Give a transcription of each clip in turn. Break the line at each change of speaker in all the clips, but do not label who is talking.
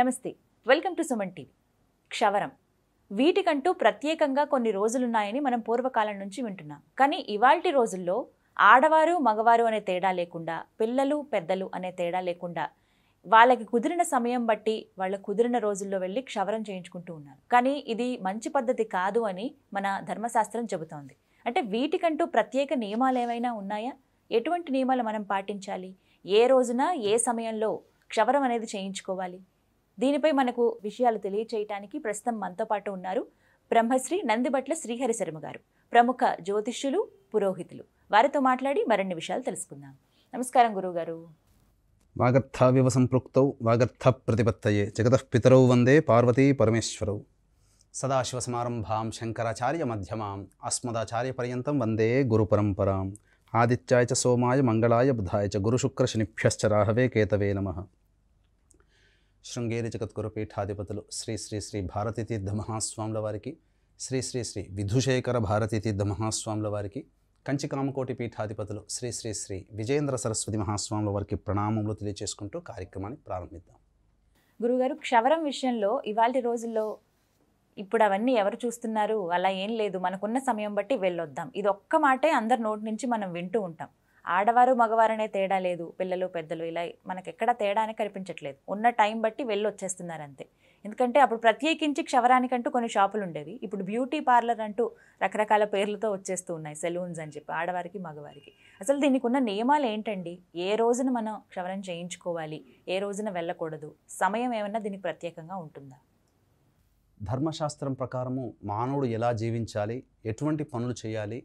నమస్తే welcome to Suman TV క్షవరం వీటికంటూ ప్రత్యేకంగా కొన్ని రోజులున్నాయని మనం పూర్వకాలం నుంచి వింటున్నాం కానీ ఇవాల్టి రోజుల్లో ఆడవారు మగవారు అనే తేడా లేకుండా పిల్లలు పెద్దలు అనే తేడా లేకుండా వాళ్ళకి కుదిరిన సమయం బట్టి వాళ్ళ కుదిరిన రోజుల్లో వెళ్ళి క్షవరం చేయించుకుంటూ ఉన్నారు కానీ ఇది మంచి పద్ధతి కాదు అని మన ధర్మశాస్త్రం చెబుతోంది అంటే వీటికంటూ ప్రత్యేక నియమాలు ఏమైనా ఉన్నాయా ఎటువంటి నియమాలు మనం పాటించాలి ఏ రోజున ఏ సమయంలో క్షవరం అనేది చేయించుకోవాలి దీనిపై మనకు విషయాలు తెలియచేయటానికి ప్రస్తుతం మనతో పాటు ఉన్నారు బ్రహ్మశ్రీ నందిబట్ల శ్రీహరి శర్మ గారు ప్రముఖ జ్యోతిష్యులు పురోహితులు వారితో మాట్లాడి మరిన్ని విషయాలు తెలుసుకుందాం నమస్కారం గురువుగారు
వాగర్థావివ సంపృక్తౌ వాగర్థ ప్రతిపత్తయే జగత పితరౌ వందే పార్వతీ పరమేశ్వరౌ సదాశివ సమారంభాం శంకరాచార్య మధ్యమాం అస్మదాచార్య పర్యంతం వందే గురు పరంపరాం ఆదిత్యాయ చ సోమాయ మంగళాయ బుధాయ చ గురుశుక్ర శనిభ్యశ్చ రాహవే కేతవే నమ శృంగేరి జగద్గురు పీఠాధిపతులు శ్రీ శ్రీ శ్రీ భారతీతీర్థ మహాస్వాముల వారికి శ్రీ శ్రీ శ్రీ విధుశేఖర భారతీతీర్థ మహాస్వాముల వారికి కంచి కామకోటి పీఠాధిపతులు శ్రీ శ్రీ శ్రీ విజేంద్ర సరస్వతి మహాస్వాముల వారికి ప్రణామములు తెలియజేసుకుంటూ కార్యక్రమాన్ని ప్రారంభిద్దాం
గురుగారు క్షవరం విషయంలో ఇవాళ రోజుల్లో ఇప్పుడు అవన్నీ ఎవరు చూస్తున్నారు అలా ఏం లేదు మనకున్న సమయం బట్టి వెళ్ళొద్దాం ఇది ఒక్క మాటే అందరి నోటి నుంచి మనం వింటూ ఉంటాం ఆడవారు మగవారనే తేడా లేదు పిల్లలు పెద్దలు ఇలా మనకి ఎక్కడ తేడానే కనిపించట్లేదు ఉన్న టైం బట్టి వెళ్ళి వచ్చేస్తున్నారు అంతే ఎందుకంటే అప్పుడు ప్రత్యేకించి క్షవరానికంటూ కొన్ని షాపులు ఉండేవి ఇప్పుడు బ్యూటీ పార్లర్ అంటూ రకరకాల పేర్లతో వచ్చేస్తూ ఉన్నాయి సెలూన్స్ అని చెప్పి ఆడవారికి మగవారికి అసలు దీనికి ఉన్న నియమాలు ఏంటండి ఏ రోజున మనం క్షవరం చేయించుకోవాలి ఏ రోజున వెళ్ళకూడదు సమయం ఏమన్నా దీనికి ప్రత్యేకంగా ఉంటుందా
ధర్మశాస్త్రం ప్రకారము మానవుడు ఎలా జీవించాలి ఎటువంటి పనులు చేయాలి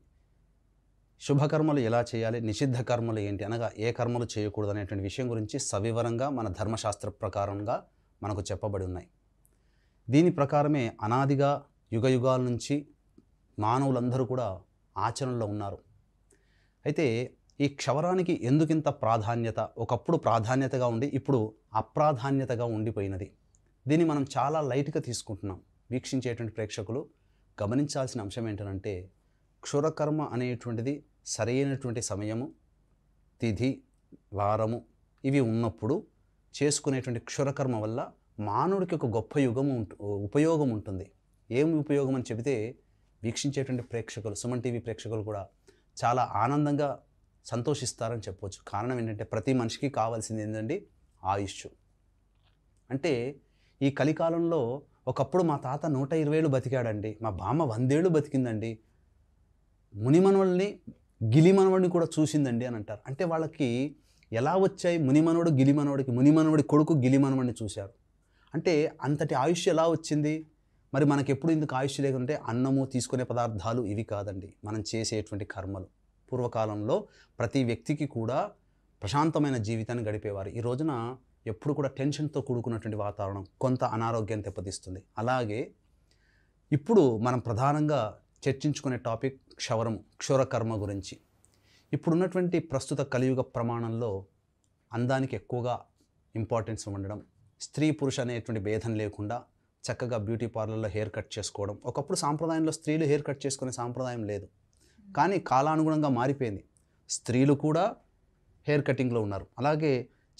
శుభకర్మలు ఎలా చేయాలి నిషిద్ధ కర్మలు ఏంటి అనగా ఏ కర్మలు చేయకూడదు అనేటువంటి విషయం గురించి సవివరంగా మన ధర్మశాస్త్ర ప్రకారంగా మనకు చెప్పబడి ఉన్నాయి దీని ప్రకారమే అనాదిగా యుగ యుగాల నుంచి మానవులందరూ కూడా ఆచరణలో ఉన్నారు అయితే ఈ క్షవరానికి ఎందుకింత ప్రాధాన్యత ఒకప్పుడు ప్రాధాన్యతగా ఉండి ఇప్పుడు అప్రాధాన్యతగా ఉండిపోయినది దీన్ని మనం చాలా లైట్గా తీసుకుంటున్నాం వీక్షించేటువంటి ప్రేక్షకులు గమనించాల్సిన అంశం ఏంటంటే క్షురకర్మ అనేటువంటిది సరైనటువంటి సమయము తిథి వారము ఇవి ఉన్నప్పుడు చేసుకునేటువంటి క్షురకర్మ వల్ల మానవుడికి ఒక గొప్ప యుగము ఉపయోగం ఉంటుంది ఏమి ఉపయోగం అని చెబితే వీక్షించేటువంటి ప్రేక్షకులు సుమన్ టీవీ ప్రేక్షకులు కూడా చాలా ఆనందంగా సంతోషిస్తారని చెప్పవచ్చు కారణం ఏంటంటే ప్రతి మనిషికి కావాల్సింది ఏంటండి ఆయుష్ అంటే ఈ కలికాలంలో ఒకప్పుడు మా తాత నూట ఇరవై ఏళ్ళు బతికాడండి మా బామ్మ వందేళ్ళు బతికిందండి మునిమనుల్ని గిలిమనవడిని కూడా చూసిందండి అని అంటారు అంటే వాళ్ళకి ఎలా వచ్చాయి మునిమనవడు గిలిమనవడికి మునిమనవడి కొడుకు గిలిమనవడిని చూశారు అంటే అంతటి ఆయుష్ ఎలా వచ్చింది మరి మనకి ఎప్పుడు ఇందుకు ఆయుష్ లేకుంటే అన్నము తీసుకునే పదార్థాలు ఇవి కాదండి మనం చేసేటువంటి కర్మలు పూర్వకాలంలో ప్రతి వ్యక్తికి కూడా ప్రశాంతమైన జీవితాన్ని గడిపేవారు ఈ రోజున ఎప్పుడు కూడా టెన్షన్తో కూడుకున్నటువంటి వాతావరణం కొంత అనారోగ్యాన్ని దెబ్బతీస్తుంది అలాగే ఇప్పుడు మనం ప్రధానంగా చర్చించుకునే టాపిక్ క్షవరం క్షురకర్మ గురించి ఇప్పుడున్నటువంటి ప్రస్తుత కలియుగ ప్రమాణంలో అందానికి ఎక్కువగా ఇంపార్టెన్స్ ఉండడం స్త్రీ పురుష అనేటువంటి భేదం లేకుండా చక్కగా బ్యూటీ పార్లర్లో హెయిర్ కట్ చేసుకోవడం ఒకప్పుడు సాంప్రదాయంలో స్త్రీలు హెయిర్ కట్ చేసుకునే సాంప్రదాయం లేదు కానీ కాలానుగుణంగా మారిపోయింది స్త్రీలు కూడా హెయిర్ కటింగ్లో ఉన్నారు అలాగే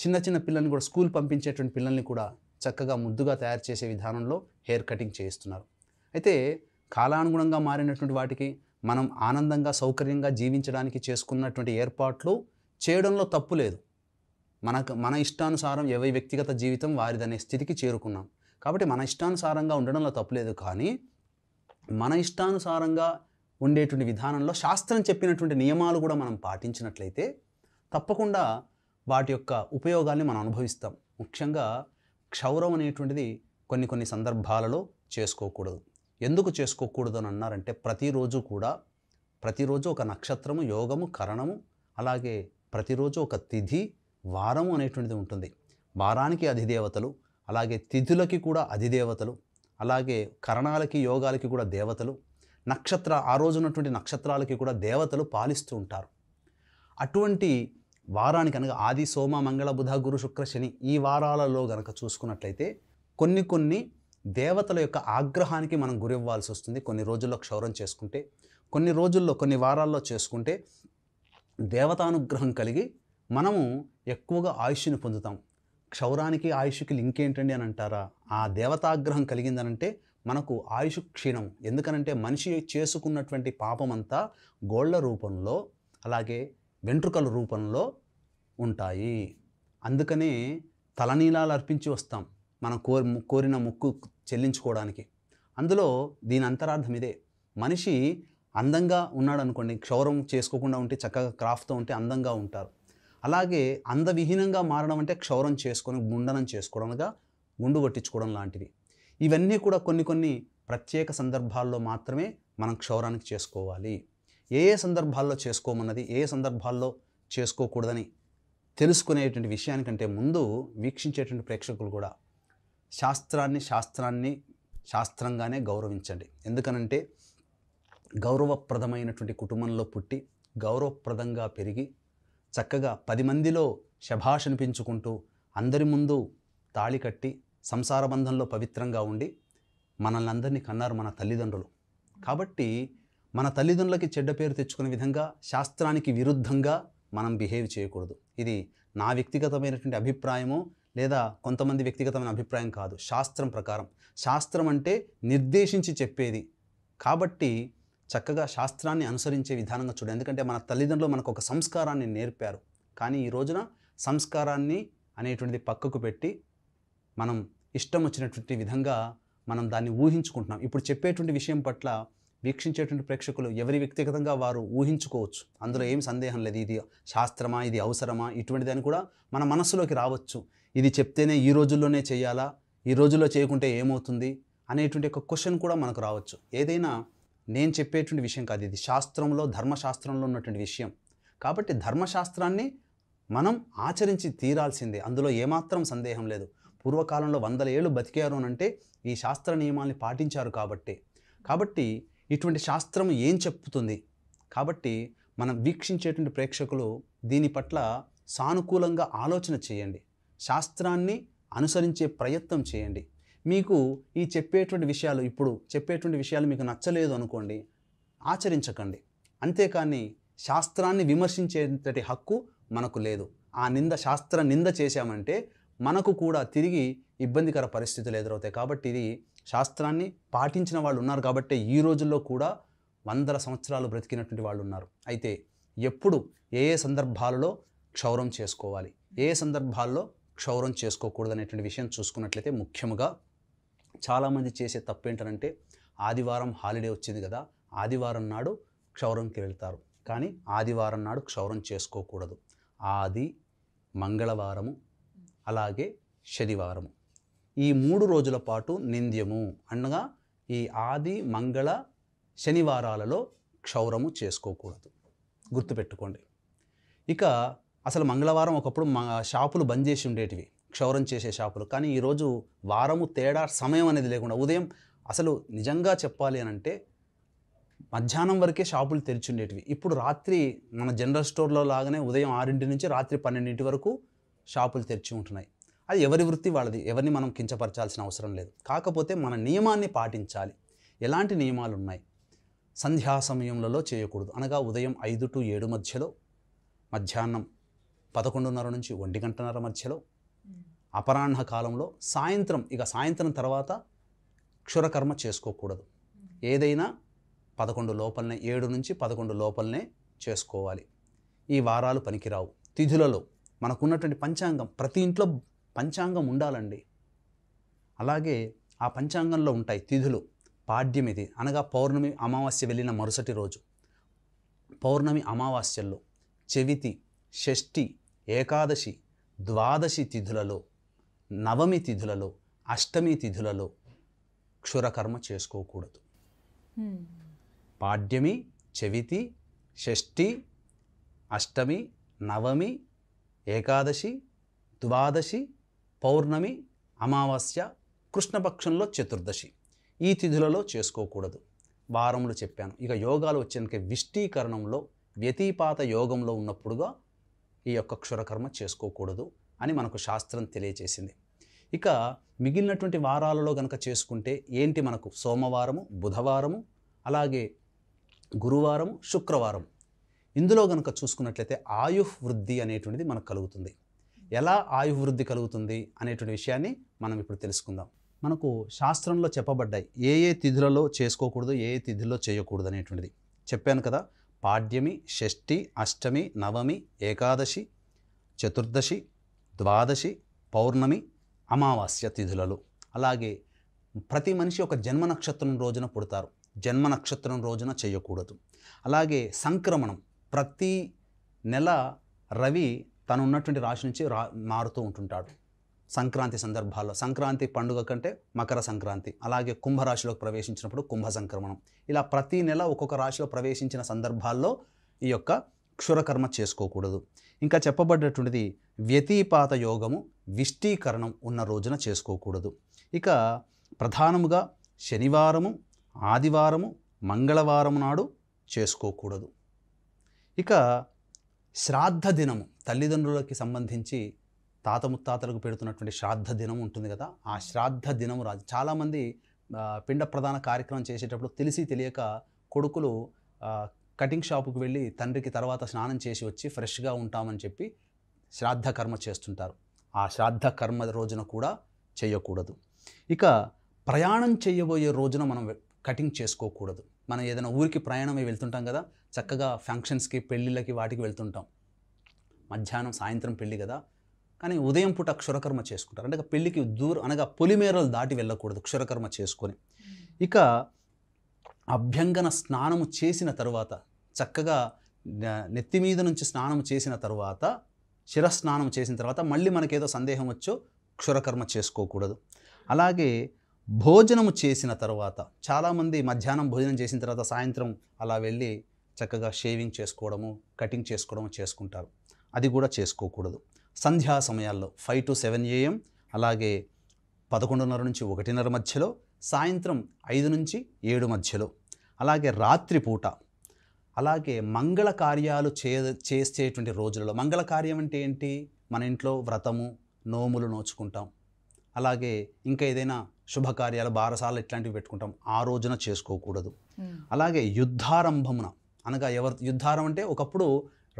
చిన్న చిన్న పిల్లల్ని కూడా స్కూల్ పంపించేటువంటి పిల్లల్ని కూడా చక్కగా ముద్దుగా తయారు చేసే విధానంలో హెయిర్ కటింగ్ చేయిస్తున్నారు అయితే కాలానుగుణంగా మారినటువంటి వాటికి మనం ఆనందంగా సౌకర్యంగా జీవించడానికి చేసుకున్నటువంటి ఏర్పాట్లు చేయడంలో తప్పు లేదు మనకు మన ఇష్టానుసారం ఎవరి వ్యక్తిగత జీవితం వారిదనే స్థితికి చేరుకున్నాం కాబట్టి మన ఇష్టానుసారంగా ఉండడంలో తప్పులేదు కానీ మన ఇష్టానుసారంగా ఉండేటువంటి విధానంలో శాస్త్రం చెప్పినటువంటి నియమాలు కూడా మనం పాటించినట్లయితే తప్పకుండా వాటి యొక్క ఉపయోగాన్ని మనం అనుభవిస్తాం ముఖ్యంగా క్షౌరం అనేటువంటిది కొన్ని కొన్ని సందర్భాలలో చేసుకోకూడదు ఎందుకు చేసుకోకూడదు అని అన్నారంటే ప్రతిరోజు కూడా ప్రతిరోజు ఒక నక్షత్రము యోగము కరణము అలాగే ప్రతిరోజు ఒక తిథి వారము అనేటువంటిది ఉంటుంది వారానికి అధిదేవతలు అలాగే తిథులకి కూడా అధిదేవతలు అలాగే కరణాలకి యోగాలకి కూడా దేవతలు నక్షత్ర ఆ రోజు ఉన్నటువంటి నక్షత్రాలకి కూడా దేవతలు పాలిస్తూ ఉంటారు అటువంటి వారానికి అనగా ఆది సోమ మంగళ బుధ గురు శుక్ర శని ఈ వారాలలో గనక చూసుకున్నట్లయితే కొన్ని కొన్ని దేవతల యొక్క ఆగ్రహానికి మనం గురివ్వాల్సి వస్తుంది కొన్ని రోజుల్లో క్షౌరం చేసుకుంటే కొన్ని రోజుల్లో కొన్ని వారాల్లో చేసుకుంటే దేవతానుగ్రహం కలిగి మనము ఎక్కువగా ఆయుష్ని పొందుతాం క్షౌరానికి ఆయుష్కి లింక్ ఏంటండి అని అంటారా ఆ దేవతాగ్రహం కలిగిందనంటే మనకు ఆయుష్ క్షీణం ఎందుకనంటే మనిషి చేసుకున్నటువంటి పాపమంతా గోళ్ల రూపంలో అలాగే వెంట్రుకల రూపంలో ఉంటాయి అందుకనే తలనీలాలు అర్పించి వస్తాం మనం కోరి కోరిన మొక్కు చెల్లించుకోవడానికి అందులో దీని అంతరార్థం ఇదే మనిషి అందంగా ఉన్నాడు అనుకోండి క్షౌరం చేసుకోకుండా ఉంటే చక్కగా క్రాఫ్ట్తో ఉంటే అందంగా ఉంటారు అలాగే అందవిహీనంగా మారడం అంటే క్షౌరం చేసుకొని గుండనం చేసుకోవడంగా గుండు పట్టించుకోవడం లాంటివి ఇవన్నీ కూడా కొన్ని కొన్ని ప్రత్యేక సందర్భాల్లో మాత్రమే మనం క్షౌరానికి చేసుకోవాలి ఏ ఏ సందర్భాల్లో చేసుకోమన్నది ఏ సందర్భాల్లో చేసుకోకూడదని తెలుసుకునేటువంటి విషయానికంటే ముందు వీక్షించేటువంటి ప్రేక్షకులు కూడా శాస్త్రాన్ని శాస్త్రాన్ని శాస్త్రంగానే గౌరవించండి ఎందుకనంటే గౌరవప్రదమైనటువంటి కుటుంబంలో పుట్టి గౌరవప్రదంగా పెరిగి చక్కగా పది మందిలో శభాష్ అనిపించుకుంటూ అందరి ముందు తాళి కట్టి సంసార బంధంలో పవిత్రంగా ఉండి మనల్ని అందరినీ కన్నారు మన తల్లిదండ్రులు కాబట్టి మన తల్లిదండ్రులకి చెడ్డ పేరు తెచ్చుకునే విధంగా శాస్త్రానికి విరుద్ధంగా మనం బిహేవ్ చేయకూడదు ఇది నా వ్యక్తిగతమైనటువంటి అభిప్రాయము లేదా కొంతమంది వ్యక్తిగతమైన అభిప్రాయం కాదు శాస్త్రం ప్రకారం శాస్త్రం అంటే నిర్దేశించి చెప్పేది కాబట్టి చక్కగా శాస్త్రాన్ని అనుసరించే విధానంగా చూడండి ఎందుకంటే మన తల్లిదండ్రులు మనకు ఒక సంస్కారాన్ని నేర్పారు కానీ ఈ రోజున సంస్కారాన్ని అనేటువంటిది పక్కకు పెట్టి మనం ఇష్టం వచ్చినటువంటి విధంగా మనం దాన్ని ఊహించుకుంటున్నాం ఇప్పుడు చెప్పేటువంటి విషయం పట్ల వీక్షించేటువంటి ప్రేక్షకులు ఎవరి వ్యక్తిగతంగా వారు ఊహించుకోవచ్చు అందులో ఏం సందేహం లేదు ఇది శాస్త్రమా ఇది అవసరమా ఇటువంటిది అని కూడా మన మనస్సులోకి రావచ్చు ఇది చెప్తేనే ఈ రోజుల్లోనే చేయాలా ఈ రోజుల్లో చేయకుంటే ఏమవుతుంది అనేటువంటి ఒక క్వశ్చన్ కూడా మనకు రావచ్చు ఏదైనా నేను చెప్పేటువంటి విషయం కాదు ఇది శాస్త్రంలో ధర్మశాస్త్రంలో ఉన్నటువంటి విషయం కాబట్టి ధర్మశాస్త్రాన్ని మనం ఆచరించి తీరాల్సిందే అందులో ఏమాత్రం సందేహం లేదు పూర్వకాలంలో వందల ఏళ్ళు బతికారు అంటే ఈ శాస్త్ర నియమాల్ని పాటించారు కాబట్టి కాబట్టి ఇటువంటి శాస్త్రం ఏం చెప్తుంది కాబట్టి మనం వీక్షించేటువంటి ప్రేక్షకులు దీని పట్ల సానుకూలంగా ఆలోచన చేయండి శాస్త్రాన్ని అనుసరించే ప్రయత్నం చేయండి మీకు ఈ చెప్పేటువంటి విషయాలు ఇప్పుడు చెప్పేటువంటి విషయాలు మీకు నచ్చలేదు అనుకోండి ఆచరించకండి అంతేకాని శాస్త్రాన్ని విమర్శించేంతటి హక్కు మనకు లేదు ఆ నింద శాస్త్ర నింద చేశామంటే మనకు కూడా తిరిగి ఇబ్బందికర పరిస్థితులు ఎదురవుతాయి కాబట్టి ఇది శాస్త్రాన్ని పాటించిన వాళ్ళు ఉన్నారు కాబట్టి ఈ రోజుల్లో కూడా వందల సంవత్సరాలు బ్రతికినటువంటి వాళ్ళు ఉన్నారు అయితే ఎప్పుడు ఏ ఏ సందర్భాలలో క్షౌరం చేసుకోవాలి ఏ ఏ సందర్భాల్లో క్షౌరం చేసుకోకూడదు అనేటువంటి విషయం చూసుకున్నట్లయితే ముఖ్యంగా చాలామంది చేసే తప్పు ఏంటంటే ఆదివారం హాలిడే వచ్చింది కదా ఆదివారం నాడు క్షౌరంకి వెళ్తారు కానీ ఆదివారం నాడు క్షౌరం చేసుకోకూడదు ఆది మంగళవారము అలాగే శనివారము ఈ మూడు రోజుల పాటు నింద్యము అనగా ఈ ఆది మంగళ శనివారాలలో క్షౌరము చేసుకోకూడదు గుర్తుపెట్టుకోండి ఇక అసలు మంగళవారం ఒకప్పుడు షాపులు బంద్ చేసి ఉండేటివి క్షౌరం చేసే షాపులు కానీ ఈరోజు వారము తేడా సమయం అనేది లేకుండా ఉదయం అసలు నిజంగా చెప్పాలి అని అంటే మధ్యాహ్నం వరకే షాపులు తెరిచి ఉండేటివి ఇప్పుడు రాత్రి మన జనరల్ స్టోర్లో లాగానే ఉదయం ఆరింటి నుంచి రాత్రి పన్నెండింటి వరకు షాపులు తెరిచి ఉంటున్నాయి అది ఎవరి వృత్తి వాళ్ళది ఎవరిని మనం కించపరచాల్సిన అవసరం లేదు కాకపోతే మన నియమాన్ని పాటించాలి ఎలాంటి నియమాలు ఉన్నాయి సంధ్యా సమయంలో చేయకూడదు అనగా ఉదయం ఐదు టు ఏడు మధ్యలో మధ్యాహ్నం పదకొండున్నర నుంచి ఒంటి గంటన్నర మధ్యలో అపరాహ్న కాలంలో సాయంత్రం ఇక సాయంత్రం తర్వాత క్షురకర్మ చేసుకోకూడదు ఏదైనా పదకొండు లోపలనే ఏడు నుంచి పదకొండు లోపలనే చేసుకోవాలి ఈ వారాలు పనికిరావు తిథులలో మనకున్నటువంటి పంచాంగం ప్రతి ఇంట్లో పంచాంగం ఉండాలండి అలాగే ఆ పంచాంగంలో ఉంటాయి తిథులు పాడ్యమిది ఇది అనగా పౌర్ణమి అమావాస్య వెళ్ళిన మరుసటి రోజు పౌర్ణమి అమావాస్యల్లో చెవితి షష్ఠి ఏకాదశి ద్వాదశి తిథులలో నవమి తిథులలో అష్టమి తిథులలో క్షురకర్మ చేసుకోకూడదు పాడ్యమి చవితి షష్ఠి అష్టమి నవమి ఏకాదశి ద్వాదశి పౌర్ణమి అమావాస్య కృష్ణపక్షంలో చతుర్దశి ఈ తిథులలో చేసుకోకూడదు వారంలో చెప్పాను ఇక యోగాలు వచ్చాక విష్టీకరణంలో వ్యతిపాత యోగంలో ఉన్నప్పుడుగా ఈ యొక్క క్షురకర్మ చేసుకోకూడదు అని మనకు శాస్త్రం తెలియచేసింది ఇక మిగిలినటువంటి వారాలలో గనక చేసుకుంటే ఏంటి మనకు సోమవారము బుధవారము అలాగే గురువారము శుక్రవారం ఇందులో గనక చూసుకున్నట్లయితే ఆయుర్వృద్ధి అనేటువంటిది మనకు కలుగుతుంది ఎలా ఆయుర్వృద్ధి కలుగుతుంది అనేటువంటి విషయాన్ని మనం ఇప్పుడు తెలుసుకుందాం మనకు శాస్త్రంలో చెప్పబడ్డాయి ఏ ఏ తిథులలో చేసుకోకూడదు ఏ ఏ తిథుల్లో చేయకూడదు అనేటువంటిది చెప్పాను కదా పాడ్యమి షష్ఠి అష్టమి నవమి ఏకాదశి చతుర్దశి ద్వాదశి పౌర్ణమి అమావాస్య తిథులలో అలాగే ప్రతి మనిషి ఒక జన్మ నక్షత్రం రోజున పుడతారు జన్మ నక్షత్రం రోజున చేయకూడదు అలాగే సంక్రమణం ప్రతి నెల రవి తనున్నటువంటి రాశి నుంచి రా మారుతూ ఉంటుంటాడు సంక్రాంతి సందర్భాల్లో సంక్రాంతి పండుగ కంటే మకర సంక్రాంతి అలాగే కుంభరాశిలోకి ప్రవేశించినప్పుడు కుంభ సంక్రమణం ఇలా ప్రతి నెల ఒక్కొక్క రాశిలో ప్రవేశించిన సందర్భాల్లో ఈ యొక్క క్షురకర్మ చేసుకోకూడదు ఇంకా చెప్పబడ్డటువంటిది వ్యతిపాత యోగము విష్టీకరణం ఉన్న రోజున చేసుకోకూడదు ఇక ప్రధానముగా శనివారము ఆదివారము మంగళవారము నాడు చేసుకోకూడదు ఇక శ్రాద్ధ దినము తల్లిదండ్రులకి సంబంధించి తాత ముత్తాతలకు పెడుతున్నటువంటి శ్రాద్ధ దినం ఉంటుంది కదా ఆ శ్రాద్ధ దినం రాదు చాలామంది పిండ ప్రధాన కార్యక్రమం చేసేటప్పుడు తెలిసి తెలియక కొడుకులు కటింగ్ షాపుకు వెళ్ళి తండ్రికి తర్వాత స్నానం చేసి వచ్చి ఫ్రెష్గా ఉంటామని చెప్పి శ్రాద్ధ కర్మ చేస్తుంటారు ఆ శ్రాద్ధ కర్మ రోజున కూడా చేయకూడదు ఇక ప్రయాణం చేయబోయే రోజున మనం కటింగ్ చేసుకోకూడదు మనం ఏదైనా ఊరికి ప్రయాణమే వెళ్తుంటాం కదా చక్కగా ఫంక్షన్స్కి పెళ్ళిళ్ళకి వాటికి వెళ్తుంటాం మధ్యాహ్నం సాయంత్రం పెళ్ళి కదా కానీ ఉదయం పూట క్షురకర్మ చేసుకుంటారు అంటే పెళ్లికి దూర అనగా పొలిమేరలు దాటి వెళ్ళకూడదు క్షురకర్మ చేసుకొని hmm. ఇక అభ్యంగన స్నానము చేసిన తర్వాత చక్కగా నెత్తి మీద నుంచి స్నానం చేసిన తర్వాత శిరస్నానం చేసిన తర్వాత మళ్ళీ మనకేదో సందేహం వచ్చో క్షురకర్మ చేసుకోకూడదు అలాగే భోజనము చేసిన తర్వాత చాలామంది మధ్యాహ్నం భోజనం చేసిన తర్వాత సాయంత్రం అలా వెళ్ళి చక్కగా షేవింగ్ చేసుకోవడము కటింగ్ చేసుకోవడము చేసుకుంటారు అది కూడా చేసుకోకూడదు సంధ్యా సమయాల్లో ఫైవ్ టు సెవెన్ ఏఎం అలాగే పదకొండున్నర నుంచి ఒకటిన్నర మధ్యలో సాయంత్రం ఐదు నుంచి ఏడు మధ్యలో అలాగే రాత్రిపూట అలాగే మంగళ కార్యాలు చే చేసేటువంటి రోజులలో మంగళ కార్యం అంటే ఏంటి మన ఇంట్లో వ్రతము నోములు నోచుకుంటాం అలాగే ఇంకా ఏదైనా శుభకార్యాలు బారసాలు ఇట్లాంటివి పెట్టుకుంటాం ఆ రోజున చేసుకోకూడదు అలాగే యుద్ధారంభమున అనగా ఎవరు యుద్ధారం అంటే ఒకప్పుడు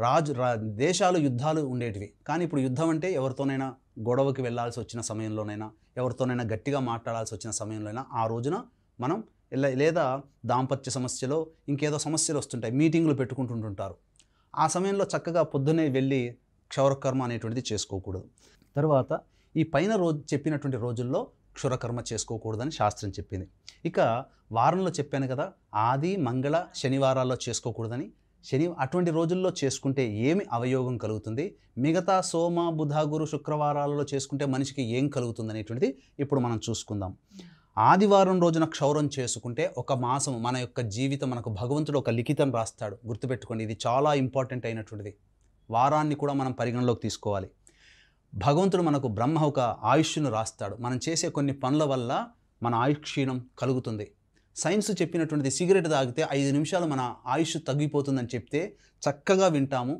రాజు రా దేశాలు యుద్ధాలు ఉండేటివి కానీ ఇప్పుడు యుద్ధం అంటే ఎవరితోనైనా గొడవకి వెళ్లాల్సి వచ్చిన సమయంలోనైనా ఎవరితోనైనా గట్టిగా మాట్లాడాల్సి వచ్చిన సమయంలోనైనా ఆ రోజున మనం లేదా దాంపత్య సమస్యలో ఇంకేదో సమస్యలు వస్తుంటాయి మీటింగ్లు పెట్టుకుంటుంటుంటారు ఆ సమయంలో చక్కగా పొద్దునే వెళ్ళి క్షౌరకర్మ అనేటువంటిది చేసుకోకూడదు తర్వాత ఈ పైన రోజు చెప్పినటువంటి రోజుల్లో క్షురకర్మ చేసుకోకూడదని శాస్త్రం చెప్పింది ఇక వారంలో చెప్పాను కదా ఆది మంగళ శనివారాల్లో చేసుకోకూడదని శని అటువంటి రోజుల్లో చేసుకుంటే ఏమి అవయోగం కలుగుతుంది మిగతా సోమ బుధ గురు శుక్రవారాలలో చేసుకుంటే మనిషికి ఏం కలుగుతుంది అనేటువంటిది ఇప్పుడు మనం చూసుకుందాం ఆదివారం రోజున క్షౌరం చేసుకుంటే ఒక మాసం మన యొక్క జీవితం మనకు భగవంతుడు ఒక లిఖితం రాస్తాడు గుర్తుపెట్టుకోండి ఇది చాలా ఇంపార్టెంట్ అయినటువంటిది వారాన్ని కూడా మనం పరిగణలోకి తీసుకోవాలి భగవంతుడు మనకు బ్రహ్మ ఒక ఆయుష్ను రాస్తాడు మనం చేసే కొన్ని పనుల వల్ల మన ఆయుక్షీణం కలుగుతుంది సైన్స్ చెప్పినటువంటిది సిగరెట్ తాగితే ఐదు నిమిషాలు మన ఆయుష్ తగ్గిపోతుందని చెప్తే చక్కగా వింటాము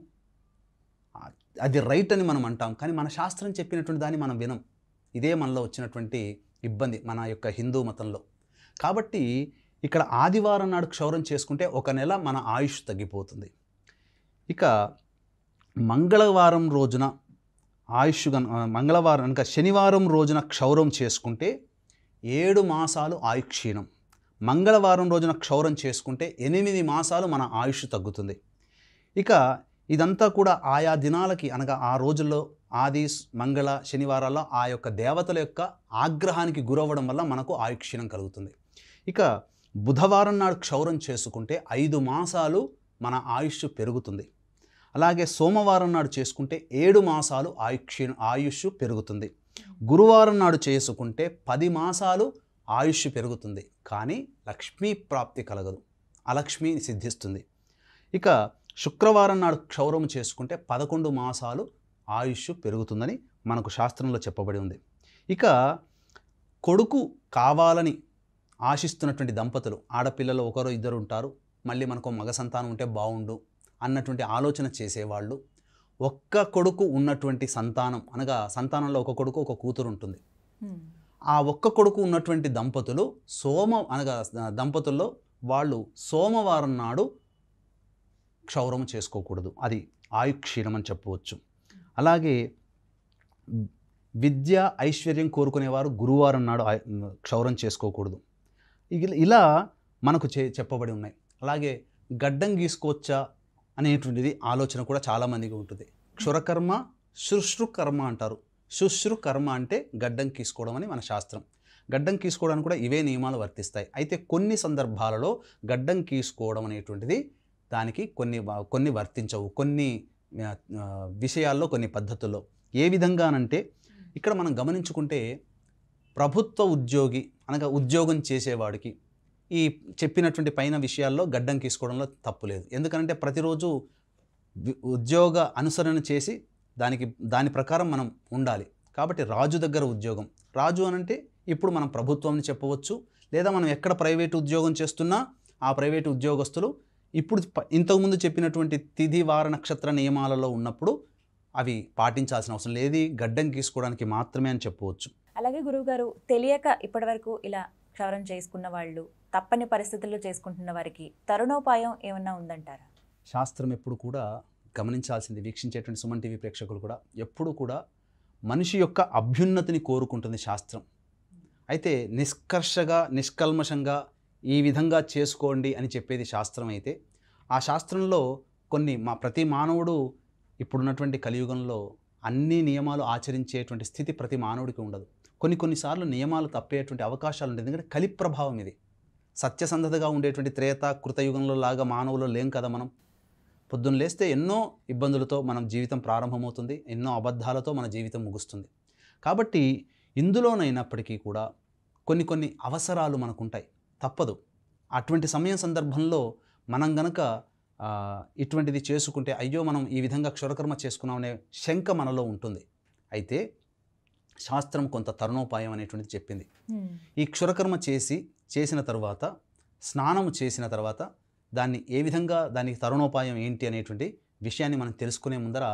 అది రైట్ అని మనం అంటాం కానీ మన శాస్త్రం చెప్పినటువంటి దాన్ని మనం వినం ఇదే మనలో వచ్చినటువంటి ఇబ్బంది మన యొక్క హిందూ మతంలో కాబట్టి ఇక్కడ ఆదివారం నాడు క్షౌరం చేసుకుంటే ఒక నెల మన ఆయుష్ తగ్గిపోతుంది ఇక మంగళవారం రోజున ఆయుష్ మంగళవారం కనుక శనివారం రోజున క్షౌరం చేసుకుంటే ఏడు మాసాలు ఆయుక్షీణం మంగళవారం రోజున క్షౌరం చేసుకుంటే ఎనిమిది మాసాలు మన ఆయుష్ తగ్గుతుంది ఇక ఇదంతా కూడా ఆయా దినాలకి అనగా ఆ రోజుల్లో ఆది మంగళ శనివారాల్లో ఆ యొక్క దేవతల యొక్క ఆగ్రహానికి గురవ్వడం వల్ల మనకు ఆయుక్షీణం కలుగుతుంది ఇక బుధవారం నాడు క్షౌరం చేసుకుంటే ఐదు మాసాలు మన ఆయుష్ పెరుగుతుంది అలాగే సోమవారం నాడు చేసుకుంటే ఏడు మాసాలు ఆయుక్షీ ఆయుష్ పెరుగుతుంది గురువారం నాడు చేసుకుంటే పది మాసాలు ఆయుష్ పెరుగుతుంది కానీ లక్ష్మీ ప్రాప్తి కలగదు అలక్ష్మి సిద్ధిస్తుంది ఇక శుక్రవారం నాడు క్షౌరం చేసుకుంటే పదకొండు మాసాలు ఆయుష్ పెరుగుతుందని మనకు శాస్త్రంలో చెప్పబడి ఉంది ఇక కొడుకు కావాలని ఆశిస్తున్నటువంటి దంపతులు ఆడపిల్లలు ఒకరు ఇద్దరు ఉంటారు మళ్ళీ మనకు మగ సంతానం ఉంటే బాగుండు అన్నటువంటి ఆలోచన చేసేవాళ్ళు ఒక్క కొడుకు ఉన్నటువంటి సంతానం అనగా సంతానంలో ఒక కొడుకు ఒక కూతురు ఉంటుంది ఆ ఒక్క కొడుకు ఉన్నటువంటి దంపతులు సోమ అనగా దంపతుల్లో వాళ్ళు సోమవారం నాడు క్షౌరము చేసుకోకూడదు అది ఆయుక్షీణం అని చెప్పవచ్చు అలాగే విద్య ఐశ్వర్యం కోరుకునేవారు గురువారం నాడు క్షౌరం చేసుకోకూడదు ఇలా మనకు చే చెప్పబడి ఉన్నాయి అలాగే గడ్డం గీసుకోవచ్చా అనేటువంటిది ఆలోచన కూడా చాలామందికి ఉంటుంది క్షురకర్మ శుశ్రుకర్మ అంటారు శుశ్రు కర్మ అంటే గడ్డం తీసుకోవడం అని మన శాస్త్రం గడ్డం తీసుకోవడానికి కూడా ఇవే నియమాలు వర్తిస్తాయి అయితే కొన్ని సందర్భాలలో గడ్డం తీసుకోవడం అనేటువంటిది దానికి కొన్ని కొన్ని వర్తించవు కొన్ని విషయాల్లో కొన్ని పద్ధతుల్లో ఏ విధంగానంటే ఇక్కడ మనం గమనించుకుంటే ప్రభుత్వ ఉద్యోగి అనగా ఉద్యోగం చేసేవాడికి ఈ చెప్పినటువంటి పైన విషయాల్లో గడ్డం తీసుకోవడంలో తప్పు లేదు ఎందుకంటే ప్రతిరోజు ఉద్యోగ అనుసరణ చేసి దానికి దాని ప్రకారం మనం ఉండాలి కాబట్టి రాజు దగ్గర ఉద్యోగం రాజు అనంటే ఇప్పుడు మనం అని చెప్పవచ్చు లేదా మనం ఎక్కడ ప్రైవేటు ఉద్యోగం చేస్తున్నా ఆ ప్రైవేటు ఉద్యోగస్తులు ఇప్పుడు ఇంతకుముందు చెప్పినటువంటి తిథి వార నక్షత్ర నియమాలలో ఉన్నప్పుడు అవి పాటించాల్సిన అవసరం లేదు గడ్డం గీసుకోవడానికి మాత్రమే అని చెప్పవచ్చు
అలాగే గురువుగారు తెలియక ఇప్పటివరకు ఇలా క్షవరం చేసుకున్న వాళ్ళు తప్పని పరిస్థితుల్లో చేసుకుంటున్న వారికి తరుణోపాయం ఏమన్నా ఉందంటారా
శాస్త్రం ఎప్పుడు కూడా గమనించాల్సింది వీక్షించేటువంటి సుమన్ టీవీ ప్రేక్షకులు కూడా ఎప్పుడూ కూడా మనిషి యొక్క అభ్యున్నతిని కోరుకుంటుంది శాస్త్రం అయితే నిష్కర్షగా నిష్కల్మషంగా ఈ విధంగా చేసుకోండి అని చెప్పేది శాస్త్రం అయితే ఆ శాస్త్రంలో కొన్ని మా ప్రతి మానవుడు ఇప్పుడున్నటువంటి కలియుగంలో అన్ని నియమాలు ఆచరించేటువంటి స్థితి ప్రతి మానవుడికి ఉండదు కొన్ని కొన్నిసార్లు నియమాలు తప్పేటువంటి అవకాశాలు ఉండేది ఎందుకంటే కలిప్రభావం ఇది సత్యసంధతగా ఉండేటువంటి త్రేత కృతయుగంలో లాగా మానవులు లేం కదా మనం పొద్దున్న లేస్తే ఎన్నో ఇబ్బందులతో మనం జీవితం ప్రారంభమవుతుంది ఎన్నో అబద్ధాలతో మన జీవితం ముగుస్తుంది కాబట్టి ఇందులోనైనప్పటికీ కూడా కొన్ని కొన్ని అవసరాలు మనకుంటాయి తప్పదు అటువంటి సమయం సందర్భంలో మనం గనక ఇటువంటిది చేసుకుంటే అయ్యో మనం ఈ విధంగా క్షురకర్మ చేసుకున్నామనే శంక మనలో ఉంటుంది అయితే శాస్త్రం కొంత తరుణోపాయం అనేటువంటిది చెప్పింది ఈ క్షురకర్మ చేసి చేసిన తర్వాత స్నానము చేసిన తర్వాత దాన్ని ఏ విధంగా దానికి తరుణోపాయం ఏంటి అనేటువంటి విషయాన్ని మనం తెలుసుకునే ముందర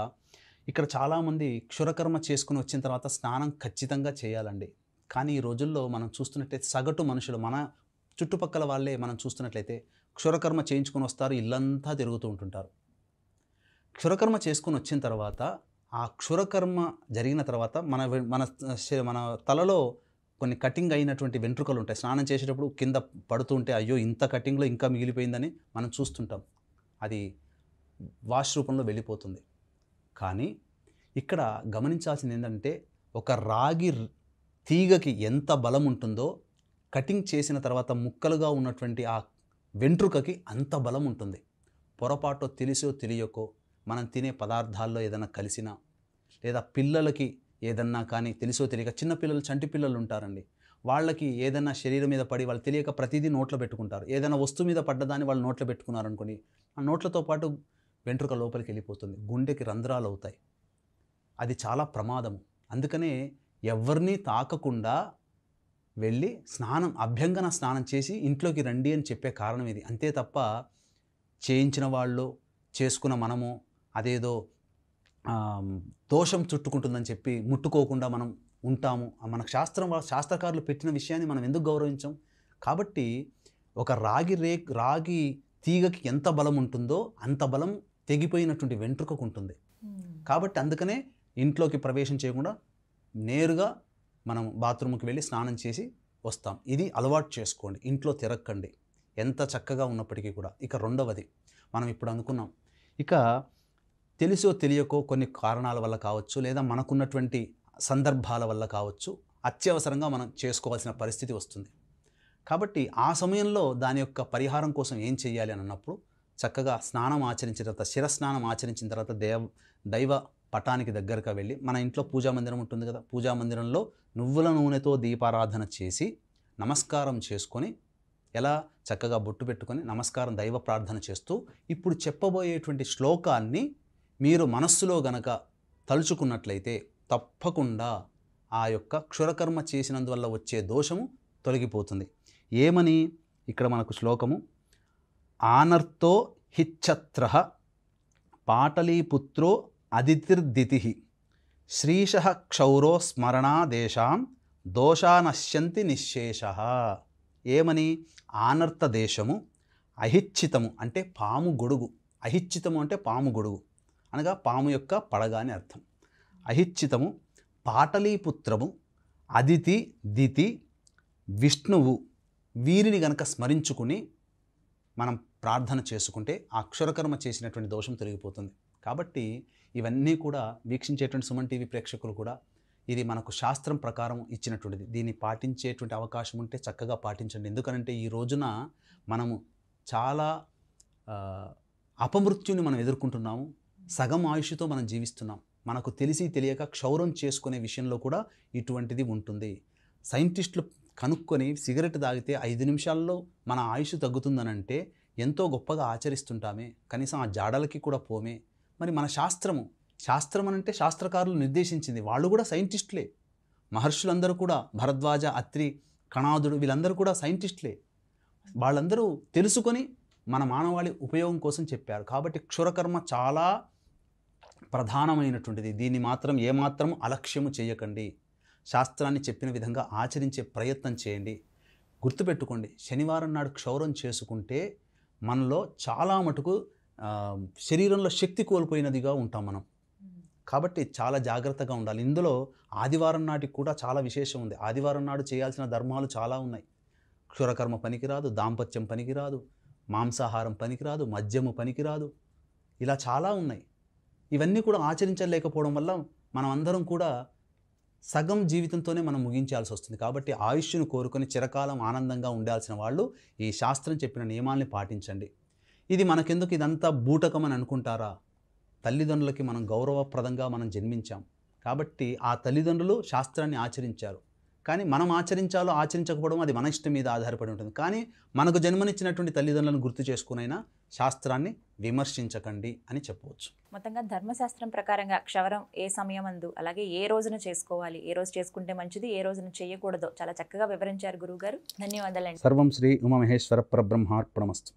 ఇక్కడ చాలామంది క్షురకర్మ చేసుకుని వచ్చిన తర్వాత స్నానం ఖచ్చితంగా చేయాలండి కానీ ఈ రోజుల్లో మనం చూస్తున్నట్లయితే సగటు మనుషులు మన చుట్టుపక్కల వాళ్ళే మనం చూస్తున్నట్లయితే క్షురకర్మ చేయించుకొని వస్తారు ఇల్లంతా తిరుగుతూ ఉంటుంటారు క్షురకర్మ చేసుకొని వచ్చిన తర్వాత ఆ క్షురకర్మ జరిగిన తర్వాత మన మన మన తలలో కొన్ని కటింగ్ అయినటువంటి వెంట్రుకలు ఉంటాయి స్నానం చేసేటప్పుడు కింద పడుతుంటే అయ్యో ఇంత కటింగ్లో ఇంకా మిగిలిపోయిందని మనం చూస్తుంటాం అది వాష్ రూపంలో వెళ్ళిపోతుంది కానీ ఇక్కడ గమనించాల్సింది ఏంటంటే ఒక రాగి తీగకి ఎంత బలం ఉంటుందో కటింగ్ చేసిన తర్వాత ముక్కలుగా ఉన్నటువంటి ఆ వెంట్రుకకి అంత బలం ఉంటుంది పొరపాటో తెలిసో తెలియకో మనం తినే పదార్థాల్లో ఏదైనా కలిసినా లేదా పిల్లలకి ఏదన్నా కానీ తెలుసో తెలియక చిన్న పిల్లలు చంటి పిల్లలు ఉంటారండి వాళ్ళకి ఏదైనా శరీరం మీద పడి వాళ్ళు తెలియక ప్రతిదీ నోట్లో పెట్టుకుంటారు ఏదైనా వస్తువు మీద పడ్డదాన్ని వాళ్ళు నోట్లో పెట్టుకున్నారు అనుకుని ఆ నోట్లతో పాటు వెంట్రుక లోపలికి వెళ్ళిపోతుంది గుండెకి రంధ్రాలు అవుతాయి అది చాలా ప్రమాదం అందుకనే ఎవరిని తాకకుండా వెళ్ళి స్నానం అభ్యంగన స్నానం చేసి ఇంట్లోకి రండి అని చెప్పే కారణం ఇది అంతే తప్ప చేయించిన వాళ్ళు చేసుకున్న మనము అదేదో దోషం చుట్టుకుంటుందని చెప్పి ముట్టుకోకుండా మనం ఉంటాము మన శాస్త్రం శాస్త్రకారులు పెట్టిన విషయాన్ని మనం ఎందుకు గౌరవించాం కాబట్టి ఒక రాగి రే రాగి తీగకి ఎంత బలం ఉంటుందో అంత బలం తెగిపోయినటువంటి వెంట్రుకకు ఉంటుంది కాబట్టి అందుకనే ఇంట్లోకి ప్రవేశం చేయకుండా నేరుగా మనం బాత్రూమ్కి వెళ్ళి స్నానం చేసి వస్తాం ఇది అలవాటు చేసుకోండి ఇంట్లో తిరక్కండి ఎంత చక్కగా ఉన్నప్పటికీ కూడా ఇక రెండవది మనం ఇప్పుడు అనుకున్నాం ఇక తెలుసో తెలియకో కొన్ని కారణాల వల్ల కావచ్చు లేదా మనకున్నటువంటి సందర్భాల వల్ల కావచ్చు అత్యవసరంగా మనం చేసుకోవాల్సిన పరిస్థితి వస్తుంది కాబట్టి ఆ సమయంలో దాని యొక్క పరిహారం కోసం ఏం చేయాలి అని అన్నప్పుడు చక్కగా స్నానం ఆచరించిన తర్వాత శిరస్నానం ఆచరించిన తర్వాత దేవ దైవ పటానికి దగ్గరగా వెళ్ళి మన ఇంట్లో పూజా మందిరం ఉంటుంది కదా పూజా మందిరంలో నువ్వుల నూనెతో దీపారాధన చేసి నమస్కారం చేసుకొని ఎలా చక్కగా బొట్టు పెట్టుకొని నమస్కారం దైవ ప్రార్థన చేస్తూ ఇప్పుడు చెప్పబోయేటువంటి శ్లోకాన్ని మీరు మనస్సులో గనక తలుచుకున్నట్లయితే తప్పకుండా ఆ యొక్క క్షురకర్మ చేసినందువల్ల వచ్చే దోషము తొలగిపోతుంది ఏమని ఇక్కడ మనకు శ్లోకము ఆనర్తో హిచ్చత్ర పాటలీపుత్రో అదితిర్దితి శ్రీశ క్షౌరో స్మరణాదేశాం దోషానశ్యంతి నిశేష ఏమని ఆనర్త దేశము అహిచ్చితము అంటే పాము గొడుగు అహిచ్చితము అంటే పాము గొడుగు అనగా పాము యొక్క పడగా అని అర్థం అహిచ్చితము పాటలీపుత్రము అదితి దితి విష్ణువు వీరిని గనక స్మరించుకుని మనం ప్రార్థన చేసుకుంటే అక్షరకర్మ చేసినటువంటి దోషం తొలగిపోతుంది కాబట్టి ఇవన్నీ కూడా వీక్షించేటువంటి సుమన్ టీవీ ప్రేక్షకులు కూడా ఇది మనకు శాస్త్రం ప్రకారం ఇచ్చినటువంటిది దీన్ని పాటించేటువంటి అవకాశం ఉంటే చక్కగా పాటించండి ఎందుకనంటే ఈ రోజున మనము చాలా అపమృత్యుని మనం ఎదుర్కొంటున్నాము సగం ఆయుష్తో మనం జీవిస్తున్నాం మనకు తెలిసి తెలియక క్షౌరం చేసుకునే విషయంలో కూడా ఇటువంటిది ఉంటుంది సైంటిస్టులు కనుక్కొని సిగరెట్ తాగితే ఐదు నిమిషాల్లో మన ఆయుష్ తగ్గుతుందనంటే ఎంతో గొప్పగా ఆచరిస్తుంటామే కనీసం ఆ జాడలకి కూడా పోమే మరి మన శాస్త్రము శాస్త్రం అనంటే శాస్త్రకారులు నిర్దేశించింది వాళ్ళు కూడా సైంటిస్టులే మహర్షులందరూ కూడా భరద్వాజ అత్రి కణాదుడు వీళ్ళందరూ కూడా సైంటిస్టులే వాళ్ళందరూ తెలుసుకొని మన మానవాళి ఉపయోగం కోసం చెప్పారు కాబట్టి క్షురకర్మ చాలా ప్రధానమైనటువంటిది దీన్ని మాత్రం ఏమాత్రం అలక్ష్యము చేయకండి శాస్త్రాన్ని చెప్పిన విధంగా ఆచరించే ప్రయత్నం చేయండి గుర్తుపెట్టుకోండి శనివారం నాడు క్షౌరం చేసుకుంటే మనలో చాలా మటుకు శరీరంలో శక్తి కోల్పోయినదిగా ఉంటాం మనం కాబట్టి చాలా జాగ్రత్తగా ఉండాలి ఇందులో ఆదివారం నాటికి కూడా చాలా విశేషం ఉంది ఆదివారం నాడు చేయాల్సిన ధర్మాలు చాలా ఉన్నాయి క్షురకర్మ పనికిరాదు దాంపత్యం పనికిరాదు మాంసాహారం పనికిరాదు మద్యము పనికిరాదు ఇలా చాలా ఉన్నాయి ఇవన్నీ కూడా ఆచరించలేకపోవడం వల్ల మనం అందరం కూడా సగం జీవితంతోనే మనం ముగించాల్సి వస్తుంది కాబట్టి ఆయుష్ను కోరుకొని చిరకాలం ఆనందంగా ఉండాల్సిన వాళ్ళు ఈ శాస్త్రం చెప్పిన నియమాల్ని పాటించండి ఇది మనకెందుకు ఇదంతా బూటకం అని అనుకుంటారా తల్లిదండ్రులకి మనం గౌరవప్రదంగా మనం జన్మించాం కాబట్టి ఆ తల్లిదండ్రులు శాస్త్రాన్ని ఆచరించారు కానీ మనం ఆచరించాలో ఆచరించకపోవడం అది మన ఇష్టం మీద ఆధారపడి ఉంటుంది కానీ మనకు జన్మనిచ్చినటువంటి తల్లిదండ్రులను గుర్తు చేసుకునైనా శాస్త్రాన్ని విమర్శించకండి అని చెప్పవచ్చు
మొత్తంగా ధర్మశాస్త్రం ప్రకారంగా క్షవరం ఏ సమయం అందు అలాగే ఏ రోజున చేసుకోవాలి ఏ రోజు చేసుకుంటే మంచిది ఏ రోజున చేయకూడదో చాలా చక్కగా వివరించారు గురువు గారు ధన్యవాదాలండి
సర్వం శ్రీ ఉమామహేశ్వర పరబ్రహ్మార్పణమస్తు